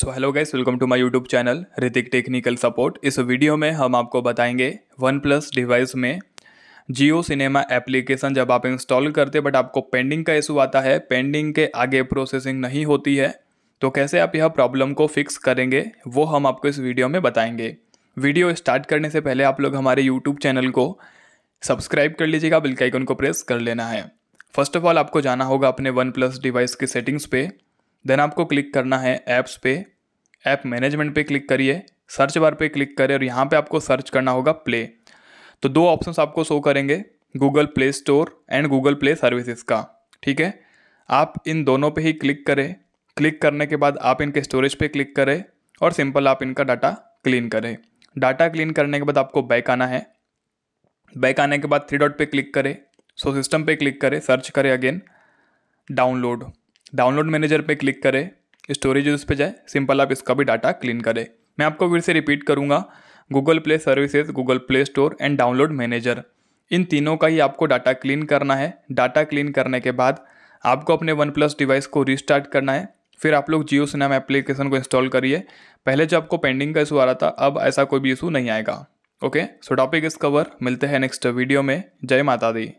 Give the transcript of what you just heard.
so hello guys welcome to my YouTube channel Hrithik technical support इस video में हम आपको बताएंगे वन प्लस डिवाइस में जियो सिनेमा एप्लीकेशन जब आप इंस्टॉल करते बट आपको पेंडिंग का इशू आता है पेंडिंग के आगे प्रोसेसिंग नहीं होती है तो कैसे आप यह प्रॉब्लम को फिक्स करेंगे वो हम आपको इस वीडियो में बताएंगे वीडियो स्टार्ट करने से पहले आप लोग हमारे यूट्यूब चैनल को सब्सक्राइब कर लीजिएगा बिल्कुल को प्रेस कर लेना है फर्स्ट ऑफ ऑल आपको जाना होगा अपने वन प्लस डिवाइस की सेटिंग्स पे देन आपको क्लिक करना है ऐप्स पे ऐप मैनेजमेंट पे क्लिक करिए सर्च बार पे क्लिक करें और यहाँ पे आपको सर्च करना होगा प्ले तो दो ऑप्शन आपको शो करेंगे Google Play Store and Google Play services का ठीक है आप इन दोनों पे ही क्लिक करें क्लिक करने के बाद आप इनके स्टोरेज पे क्लिक करें और सिंपल आप इनका डाटा क्लीन करें डाटा क्लीन करने के बाद आपको बैक आना है बैक आने के बाद थ्री डॉट पे क्लिक करें सो सिस्टम पे क्लिक करें सर्च करें अगेन डाउनलोड डाउनलोड मैनेजर पे क्लिक करें स्टोरेज उस पर जाए सिंपल आप इसका भी डाटा क्लीन करें मैं आपको फिर से रिपीट करूँगा Google Play services Google Play Store and download manager इन तीनों का ही आपको डाटा क्लीन करना है डाटा क्लीन करने के बाद आपको अपने वन प्लस डिवाइस को रिस्टार्ट करना है फिर आप लोग जियो सिनेमा एप्लीकेशन को इंस्टॉल करिए पहले जो आपको पेंडिंग का इशू आ रहा था अब ऐसा कोई भी इशू नहीं आएगा ओके सो टॉपिक इस कवर मिलते हैं नेक्स्ट वीडियो में जय माता दी